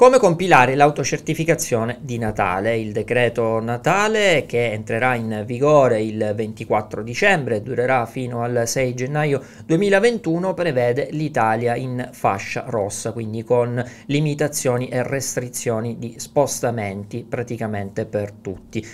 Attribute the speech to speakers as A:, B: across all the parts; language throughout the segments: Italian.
A: Come compilare l'autocertificazione di Natale? Il decreto Natale che entrerà in vigore il 24 dicembre e durerà fino al 6 gennaio 2021 prevede l'Italia in fascia rossa, quindi con limitazioni e restrizioni di spostamenti praticamente per tutti.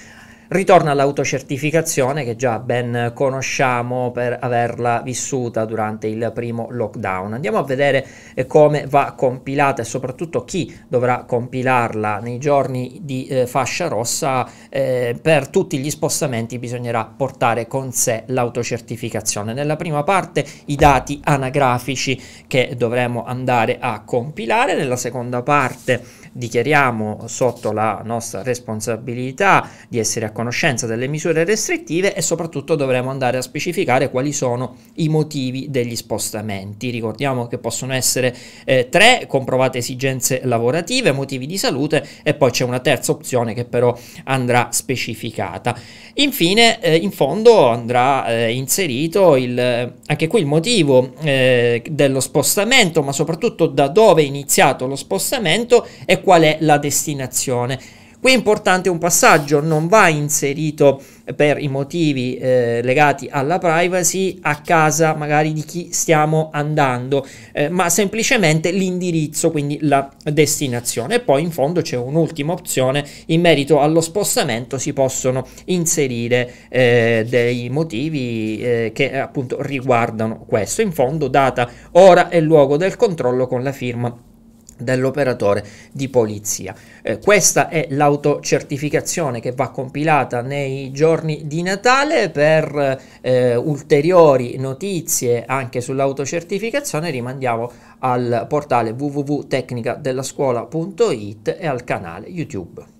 A: Ritorno all'autocertificazione che già ben conosciamo per averla vissuta durante il primo lockdown. Andiamo a vedere eh, come va compilata e soprattutto chi dovrà compilarla nei giorni di eh, fascia rossa. Eh, per tutti gli spostamenti bisognerà portare con sé l'autocertificazione. Nella prima parte i dati anagrafici che dovremo andare a compilare, nella seconda parte dichiariamo sotto la nostra responsabilità di essere accompagnati conoscenza delle misure restrittive e soprattutto dovremo andare a specificare quali sono i motivi degli spostamenti. Ricordiamo che possono essere eh, tre comprovate esigenze lavorative, motivi di salute e poi c'è una terza opzione che però andrà specificata. Infine, eh, in fondo andrà eh, inserito il, anche qui il motivo eh, dello spostamento, ma soprattutto da dove è iniziato lo spostamento e qual è la destinazione Qui è importante un passaggio, non va inserito per i motivi eh, legati alla privacy a casa magari di chi stiamo andando, eh, ma semplicemente l'indirizzo, quindi la destinazione. E poi in fondo c'è un'ultima opzione, in merito allo spostamento si possono inserire eh, dei motivi eh, che appunto riguardano questo, in fondo data, ora e luogo del controllo con la firma dell'operatore di polizia. Eh, questa è l'autocertificazione che va compilata nei giorni di Natale per eh, ulteriori notizie anche sull'autocertificazione rimandiamo al portale www.tecnicadellascuola.it e al canale YouTube.